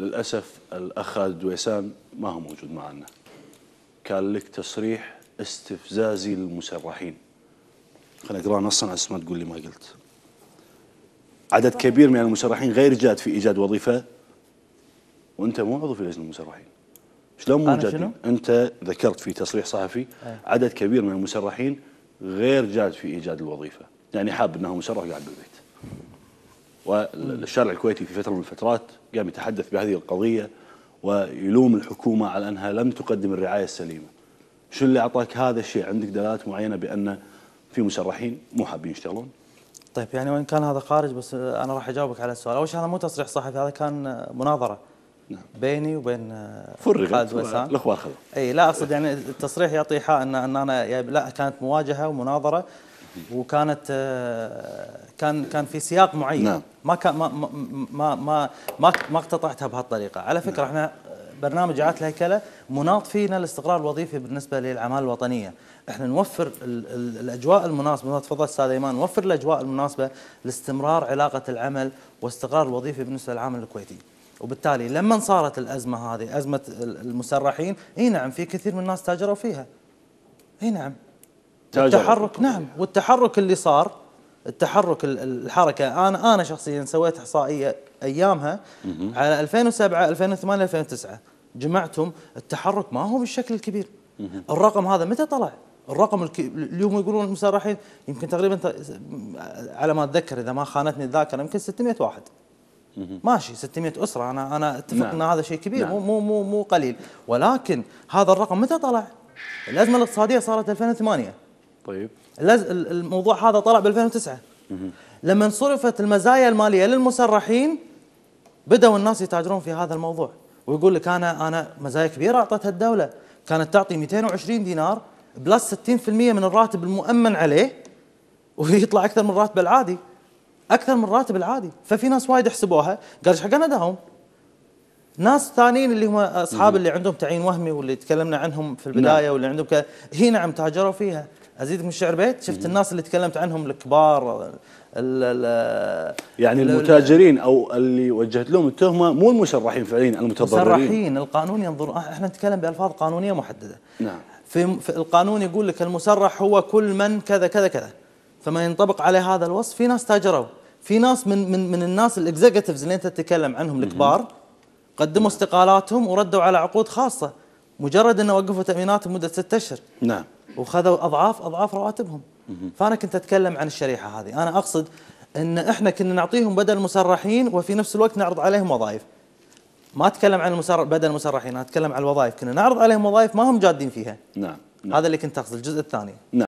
للأسف الأخ خالد ويسان ما هو موجود معنا كان لك تصريح استفزازي للمسرحين خليني نقرأ نصا على ما تقول لي ما قلت عدد كبير من المسرحين غير جاد في إيجاد وظيفة وأنت مو عضو في لجنة المسرحين شلون مو جاد أنت ذكرت في تصريح صحفي آه. عدد كبير من المسرحين غير جاد في إيجاد الوظيفة يعني حاب أنه مسرح قاعد بالبيت والشارع الكويتي في فترة من الفترات قام يتحدث بهذه القضية ويلوم الحكومة على أنها لم تقدم الرعاية السليمة شو اللي أعطاك هذا الشيء عندك دلالات معينة بأن في مسرحين مو حابين يشتغلون طيب يعني وإن كان هذا خارج بس أنا راح أجاوبك على السؤال أول شيء هذا مو تصريح صحفي هذا كان مناظرة نعم. بيني وبين خالد وسام الاخوان اي لا اقصد يعني التصريح يعطي ايحاء ان ان انا لا كانت مواجهه ومناظره وكانت آه، كان كان في سياق معين نعم. ما كان ما ما ما ما, ما اقتطعتها بهالطريقه على فكره نعم. احنا برنامج عات الهيكله مناط فينا الاستقرار الوظيفي بالنسبه للاعمال الوطنيه احنا نوفر الـ الـ الاجواء المناسبه مثل نعم، تفضل استاذ ايمان نوفر الاجواء المناسبه لاستمرار علاقه العمل واستقرار الوظيفي بالنسبه للعامل الكويتي وبالتالي لما صارت الازمه هذه ازمه المسرحين اي نعم في كثير من الناس تاجروا فيها اي نعم التحرك نعم والتحرك اللي صار التحرك الحركه انا انا شخصيا سويت احصائيه ايامها على 2007 2008 2009 جمعتهم التحرك ما هو بالشكل الكبير الرقم هذا متى طلع؟ الرقم اليوم يقولون المسرحين يمكن تقريبا على ما اتذكر اذا ما خانتني الذاكره يمكن 600 واحد ماشي 600 اسره انا انا اتفق نعم. ان هذا شيء كبير نعم. مو مو مو قليل ولكن هذا الرقم متى طلع؟ الازمه الاقتصاديه صارت 2008 طيب الموضوع هذا طلع ب 2009 لما انصرفت المزايا الماليه للمسرحين بداوا الناس يتاجرون في هذا الموضوع ويقول لك انا انا مزايا كبيره اعطتها الدوله كانت تعطي 220 دينار بلس 60% من الراتب المؤمن عليه ويطلع اكثر من الراتب العادي اكثر من الراتب العادي ففي ناس وايد يحسبوها قال حق انا نداهم ناس ثانيين اللي هم اصحاب اللي عندهم تعيين وهمي واللي تكلمنا عنهم في البدايه نعم. واللي عندهم ك... هي نعم تاجروا فيها ازيدك من الشعر بيت شفت الناس اللي تكلمت عنهم الكبار الـ يعني المتاجرين او اللي وجهت لهم التهمه مو المشرحين فعليا المتضررين المشرحين القانون ينظر آه، احنا نتكلم بالفاظ قانونيه محدده نعم في, في القانون يقول لك المسرح هو كل من كذا كذا كذا فما ينطبق عليه هذا الوصف في ناس تاجروا في ناس من من من الناس الاكزيكتفز اللي انت تتكلم عنهم الكبار قدموا استقالاتهم وردوا على عقود خاصه مجرد انه وقفوا تاميناتهم مده ستة اشهر نعم وخذوا اضعاف اضعاف رواتبهم فانا كنت اتكلم عن الشريحه هذه انا اقصد ان احنا كنا نعطيهم بدل مسرحين وفي نفس الوقت نعرض عليهم وظائف ما اتكلم عن المسر... بدل المسرحين انا اتكلم عن الوظائف كنا نعرض عليهم وظائف ما هم جادين فيها نعم, نعم. هذا اللي كنت اقصد الجزء الثاني نعم.